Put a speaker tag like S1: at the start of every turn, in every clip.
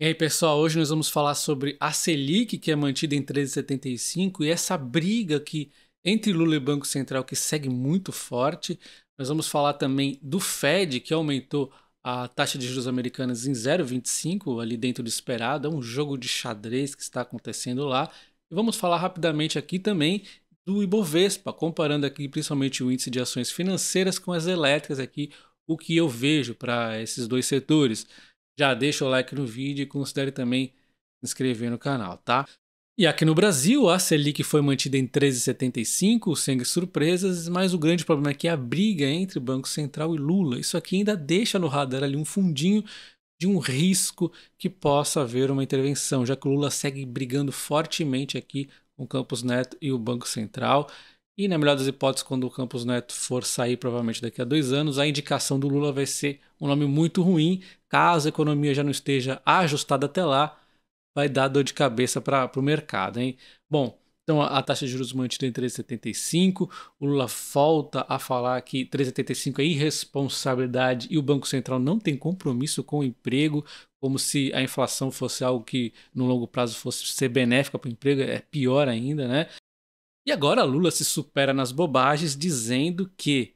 S1: E aí, pessoal, hoje nós vamos falar sobre a Selic, que é mantida em 13,75, e essa briga que entre Lula e Banco Central que segue muito forte. Nós vamos falar também do Fed, que aumentou a taxa de juros americanas em 0,25, ali dentro do esperado. É um jogo de xadrez que está acontecendo lá. E vamos falar rapidamente aqui também do Ibovespa, comparando aqui principalmente o índice de ações financeiras com as elétricas aqui, o que eu vejo para esses dois setores já deixa o like no vídeo e considere também se inscrever no canal, tá? E aqui no Brasil, a Selic foi mantida em 13,75, sem surpresas, mas o grande problema aqui é a briga entre Banco Central e Lula. Isso aqui ainda deixa no radar ali um fundinho de um risco que possa haver uma intervenção, já que o Lula segue brigando fortemente aqui com o Campos Neto e o Banco Central. E, na melhor das hipóteses, quando o Campos Neto for sair, provavelmente daqui a dois anos, a indicação do Lula vai ser um nome muito ruim. Caso a economia já não esteja ajustada até lá, vai dar dor de cabeça para o mercado. Hein? Bom, então a, a taxa de juros mantida em 3,75. O Lula volta a falar que 3,75 é irresponsabilidade e o Banco Central não tem compromisso com o emprego, como se a inflação fosse algo que no longo prazo fosse ser benéfica para o emprego, é pior ainda, né? E agora Lula se supera nas bobagens dizendo que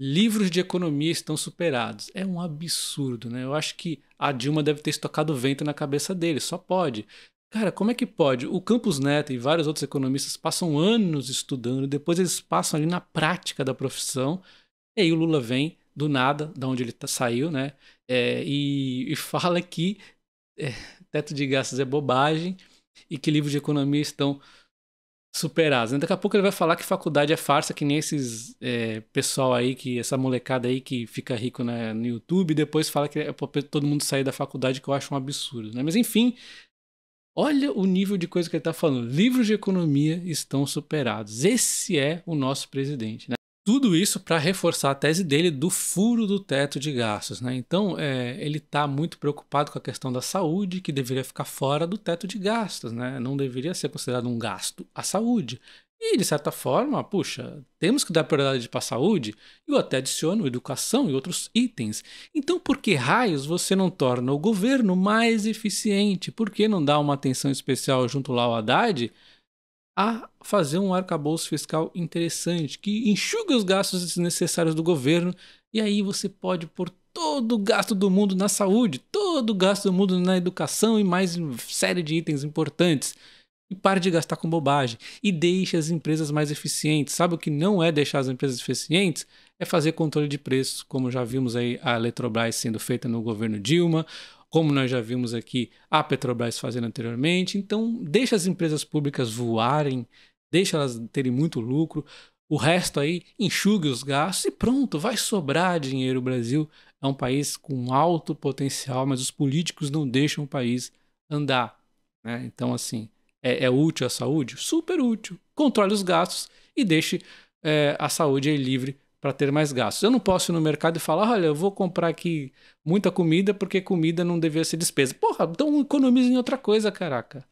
S1: livros de economia estão superados. É um absurdo, né? Eu acho que a Dilma deve ter estocado vento na cabeça dele, só pode. Cara, como é que pode? O Campos Neto e vários outros economistas passam anos estudando, depois eles passam ali na prática da profissão, e aí o Lula vem do nada, da onde ele tá, saiu, né? É, e, e, fala que é, teto de gastos é bobagem e que livros de economia estão Superados. Né? Daqui a pouco ele vai falar que faculdade é farsa, que nem esses é, pessoal aí, que essa molecada aí que fica rico na no YouTube, e depois fala que é para todo mundo sair da faculdade, que eu acho um absurdo. Né? Mas enfim, olha o nível de coisa que ele está falando. Livros de economia estão superados. Esse é o nosso presidente. Né? Tudo isso para reforçar a tese dele do furo do teto de gastos. Né? Então, é, ele está muito preocupado com a questão da saúde, que deveria ficar fora do teto de gastos, né? não deveria ser considerado um gasto a saúde. E, de certa forma, puxa, temos que dar prioridade para a saúde, eu até adiciono educação e outros itens. Então, por que raios você não torna o governo mais eficiente? Por que não dá uma atenção especial junto lá ao Haddad a fazer um arcabouço fiscal interessante, que enxuga os gastos desnecessários do governo, e aí você pode pôr todo o gasto do mundo na saúde, todo o gasto do mundo na educação e mais série de itens importantes. E pare de gastar com bobagem. E deixe as empresas mais eficientes. Sabe o que não é deixar as empresas eficientes? É fazer controle de preços, como já vimos aí a Eletrobras sendo feita no governo Dilma, como nós já vimos aqui a Petrobras fazendo anteriormente. Então, deixa as empresas públicas voarem, deixa elas terem muito lucro, o resto aí enxugue os gastos e pronto, vai sobrar dinheiro. O Brasil é um país com alto potencial, mas os políticos não deixam o país andar. Né? Então, assim, é, é, útil a saúde? Super útil. Controle os gastos e deixe é, a saúde livre para ter mais gastos. Eu não posso ir no mercado e falar, olha, eu vou comprar aqui muita comida porque comida não devia ser despesa. Porra, então economiza em outra coisa, caraca.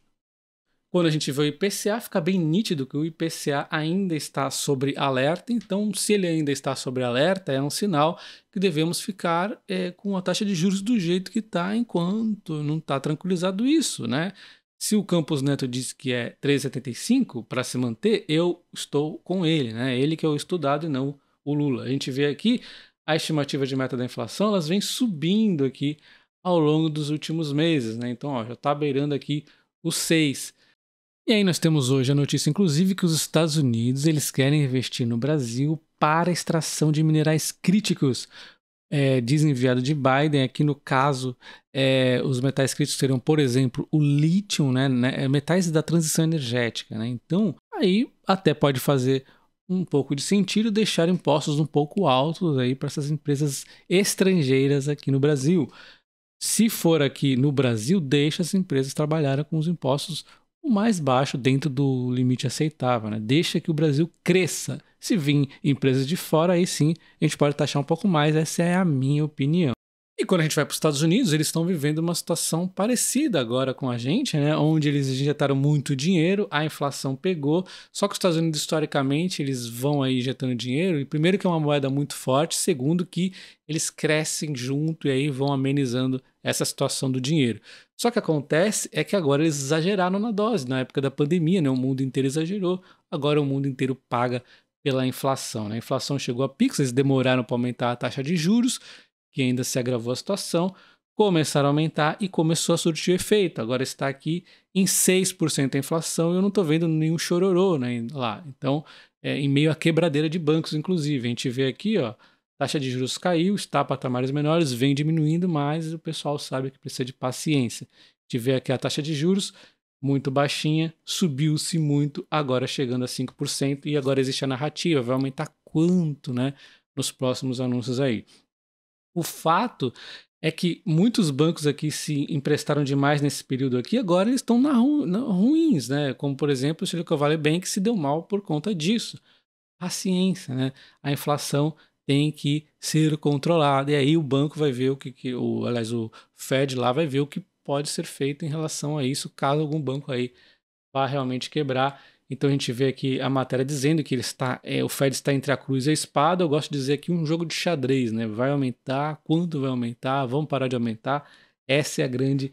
S1: Quando a gente vê o IPCA, fica bem nítido que o IPCA ainda está sobre alerta, então se ele ainda está sobre alerta, é um sinal que devemos ficar é, com a taxa de juros do jeito que está enquanto não está tranquilizado isso, né? Se o Campos Neto diz que é 3,75 para se manter, eu estou com ele, né? Ele que é o estudado e não o Lula. A gente vê aqui a estimativa de meta da inflação, elas vêm subindo aqui ao longo dos últimos meses, né? Então, ó, já está beirando aqui os 6. E aí nós temos hoje a notícia, inclusive, que os Estados Unidos eles querem investir no Brasil para extração de minerais críticos. É, diz enviado de Biden, aqui no caso, é, os metais críticos seriam, por exemplo, o lítio, né, né é, metais da transição energética. Né? Então, aí até pode fazer um pouco de sentido deixar impostos um pouco altos aí para essas empresas estrangeiras aqui no Brasil. Se for aqui no Brasil, deixa as empresas trabalharem com os impostos o mais baixo dentro do limite aceitável, né? Deixa que o Brasil cresça. Se vir empresas de fora, aí sim a gente pode taxar um pouco mais. Essa é a minha opinião. E quando a gente vai para os Estados Unidos, eles estão vivendo uma situação parecida agora com a gente, né? Onde eles injetaram muito dinheiro, a inflação pegou. Só que os Estados Unidos, historicamente, eles vão aí injetando dinheiro. E primeiro que é uma moeda muito forte, segundo que eles crescem junto e aí vão amenizando essa situação do dinheiro. Só que acontece é que agora eles exageraram na dose. Na época da pandemia, né? O mundo inteiro exagerou. Agora o mundo inteiro paga pela inflação. Né? A inflação chegou a picos, eles demoraram para aumentar a taxa de juros que ainda se agravou a situação, começaram a aumentar e começou a surtir efeito. Agora está aqui em 6% a inflação e eu não estou vendo nenhum chororô né, lá. Então, é, em meio à quebradeira de bancos, inclusive. A gente vê aqui, ó, taxa de juros caiu, está a patamares menores, vem diminuindo, mas o pessoal sabe que precisa de paciência. A gente vê aqui a taxa de juros muito baixinha, subiu-se muito, agora chegando a 5%, e agora existe a narrativa, vai aumentar quanto, né, nos próximos anúncios aí. O fato é que muitos bancos aqui se emprestaram demais nesse período aqui, agora eles estão na, ru, na, ruins, né? Como por exemplo, o Silicon Valley Bank se deu mal por conta disso. A ciência, né? A inflação tem que ser controlada e aí o banco vai ver o que, que o, aliás, o Fed lá vai ver o que pode ser feito em relação a isso, caso algum banco aí vá realmente quebrar. Então a gente vê aqui a matéria dizendo que ele está, é, o Fed está entre a cruz e a espada. Eu gosto de dizer é um jogo de xadrez, né? Vai aumentar, quanto vai aumentar, vamos parar de aumentar. Essa é a grande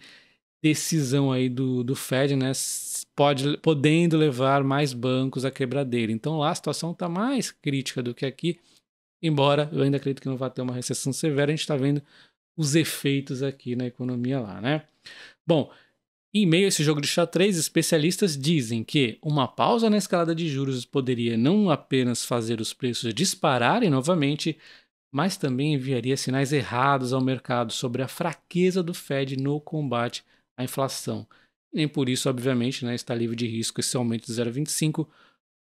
S1: decisão aí do, do Fed, né? Pode, podendo levar mais bancos à quebradeira. Então lá a situação está mais crítica do que aqui, embora eu ainda acredito que não vai ter uma recessão severa, a gente está vendo os efeitos aqui na economia lá, né? Bom, em meio a esse jogo de xadrez, especialistas dizem que uma pausa na escalada de juros poderia não apenas fazer os preços dispararem novamente, mas também enviaria sinais errados ao mercado sobre a fraqueza do Fed no combate à inflação. nem por isso, obviamente, né, está livre de risco esse aumento de 0,25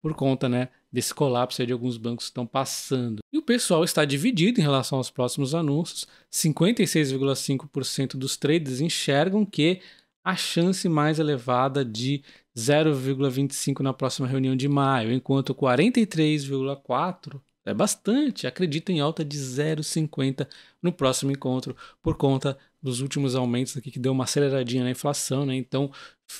S1: por conta né, desse colapso de alguns bancos que estão passando. E o pessoal está dividido em relação aos próximos anúncios. 56,5% dos traders enxergam que a chance mais elevada de 0,25 na próxima reunião de maio, enquanto 43,4 é bastante, acredita em alta de 0,50 no próximo encontro por conta dos últimos aumentos aqui que deu uma aceleradinha na inflação, né? Então,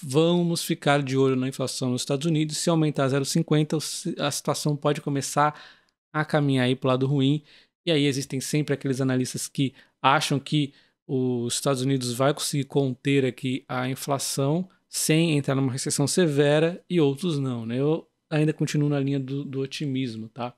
S1: vamos ficar de olho na inflação nos Estados Unidos. Se aumentar 0,50, a situação pode começar a caminhar aí para o lado ruim. E aí existem sempre aqueles analistas que acham que os Estados Unidos vai conseguir conter aqui a inflação sem entrar numa recessão severa e outros não, né? Eu ainda continuo na linha do, do otimismo, tá?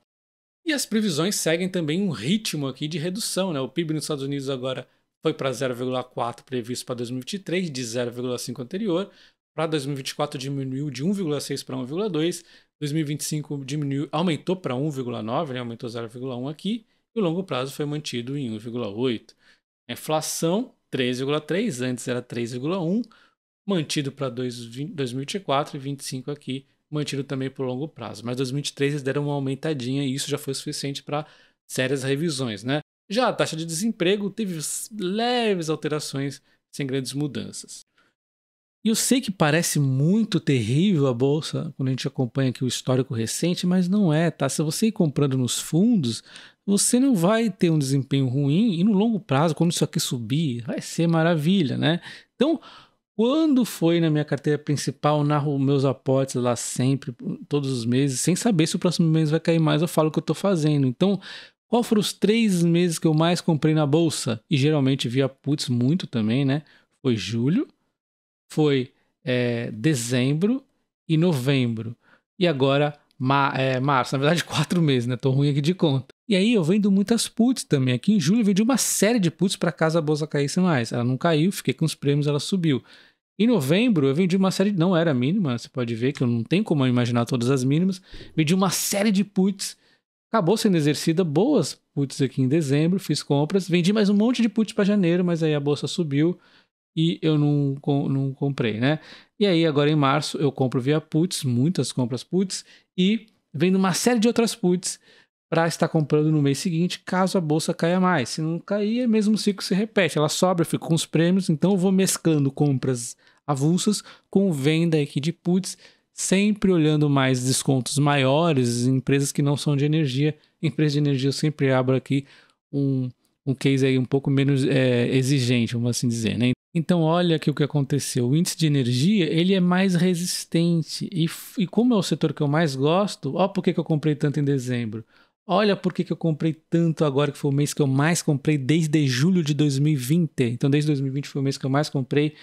S1: E as previsões seguem também um ritmo aqui de redução, né? O PIB nos Estados Unidos agora foi para 0,4 previsto para 2023, de 0,5 anterior. Para 2024 diminuiu de 1,6 para 1,2. 2025 diminuiu, aumentou para 1,9, né? aumentou 0,1 aqui. E o longo prazo foi mantido em 1,8. A inflação 3,3, antes era 3,1, mantido para 2024 e 25 aqui, mantido também por longo prazo. Mas 2023 eles deram uma aumentadinha e isso já foi suficiente para sérias revisões, né? Já a taxa de desemprego teve leves alterações sem grandes mudanças. E eu sei que parece muito terrível a bolsa quando a gente acompanha aqui o histórico recente, mas não é, tá? Se você ir comprando nos fundos, você não vai ter um desempenho ruim e no longo prazo, quando isso aqui subir, vai ser maravilha, né? Então, quando foi na minha carteira principal, narro meus aportes lá sempre, todos os meses, sem saber se o próximo mês vai cair mais, eu falo o que eu estou fazendo. Então, qual foram os três meses que eu mais comprei na bolsa? E geralmente via puts muito também, né? Foi julho, foi é, dezembro e novembro. E agora ma é, março. Na verdade, quatro meses, né? Tô ruim aqui de conta. E aí eu vendo muitas puts também. Aqui em julho eu vendi uma série de puts para casa a bolsa caísse mais. Ela não caiu, fiquei com os prêmios, ela subiu. Em novembro, eu vendi uma série, não era mínima, você pode ver que eu não tenho como imaginar todas as mínimas. Vendi uma série de puts, acabou sendo exercida, boas puts aqui em dezembro, fiz compras, vendi mais um monte de puts para janeiro, mas aí a bolsa subiu, e eu não, não comprei, né? E aí, agora em março, eu compro via puts, muitas compras puts, e vendo uma série de outras puts para estar comprando no mês seguinte, caso a bolsa caia mais. Se não cair, é mesmo ciclo se repete. Ela sobra, eu fico com os prêmios, então eu vou mesclando compras avulsas com venda aqui de puts, sempre olhando mais descontos maiores, empresas que não são de energia. empresa de energia eu sempre abro aqui um, um case aí um pouco menos é, exigente, vamos assim dizer, né? Então, olha aqui o que aconteceu. O índice de energia ele é mais resistente. E, e como é o setor que eu mais gosto, olha por que, que eu comprei tanto em dezembro? Olha por que, que eu comprei tanto agora, que foi o mês que eu mais comprei desde julho de 2020. Então, desde 2020 foi o mês que eu mais comprei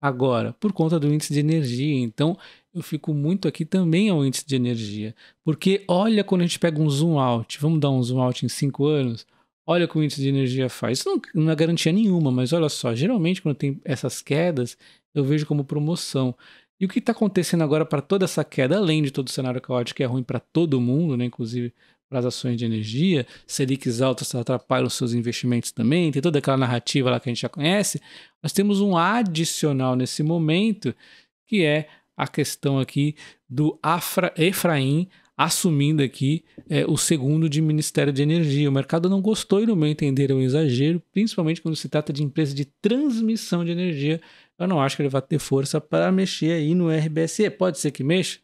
S1: agora, por conta do índice de energia. Então, eu fico muito aqui também ao índice de energia. Porque olha quando a gente pega um zoom out, vamos dar um zoom out em 5 anos Olha o que o índice de energia faz. Isso não, não é garantia nenhuma, mas olha só, geralmente quando tem essas quedas, eu vejo como promoção. E o que está acontecendo agora para toda essa queda, além de todo o cenário caótico que é ruim para todo mundo, né? inclusive para as ações de energia, Selics altas atrapalham os seus investimentos também, tem toda aquela narrativa lá que a gente já conhece. Nós temos um adicional nesse momento, que é a questão aqui do Afra, Efraim assumindo aqui é, o segundo de Ministério de Energia. O mercado não gostou e, no meu entender, é um exagero, principalmente quando se trata de empresa de transmissão de energia. Eu não acho que ele vai ter força para mexer aí no RBSE. Pode ser que mexa?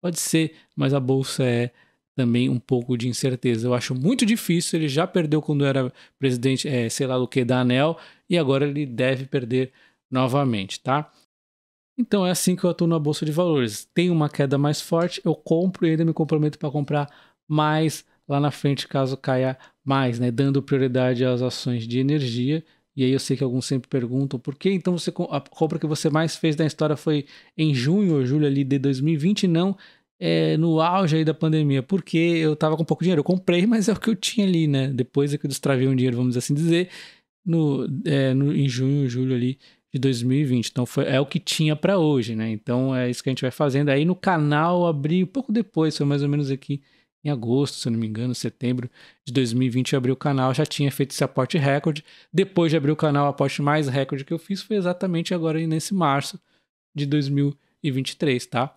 S1: Pode ser, mas a bolsa é também um pouco de incerteza. Eu acho muito difícil, ele já perdeu quando era presidente, é, sei lá do que, da ANEL, e agora ele deve perder novamente, tá? Então é assim que eu atuo na bolsa de valores. Tem uma queda mais forte, eu compro e ainda me comprometo para comprar mais lá na frente caso caia mais, né? Dando prioridade às ações de energia. E aí eu sei que alguns sempre perguntam por que então você a compra que você mais fez na história foi em junho ou julho ali de 2020 não é, no auge aí da pandemia, porque eu tava com pouco dinheiro. Eu comprei, mas é o que eu tinha ali, né? Depois é que eu destravei um dinheiro, vamos assim dizer, no, é, no em junho, ou julho ali de 2020. Então foi, é o que tinha para hoje, né? Então é isso que a gente vai fazendo. Aí no canal abri um pouco depois, foi mais ou menos aqui em agosto, se eu não me engano, setembro de 2020 eu abri o canal, já tinha feito esse aporte recorde. Depois de abrir o canal, o aporte mais recorde que eu fiz foi exatamente agora nesse março de 2023, tá?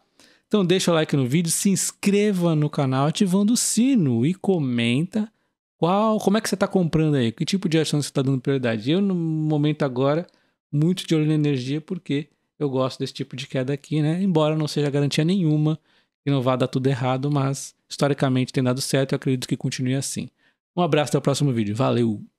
S1: Então deixa o like no vídeo, se inscreva no canal ativando o sino e comenta qual, como é que você está comprando aí, que tipo de ação você está dando prioridade. Eu no momento agora muito de olho na energia, porque eu gosto desse tipo de queda aqui, né? Embora não seja garantia nenhuma que não vá dar tudo errado, mas historicamente tem dado certo e acredito que continue assim. Um abraço até o próximo vídeo. Valeu!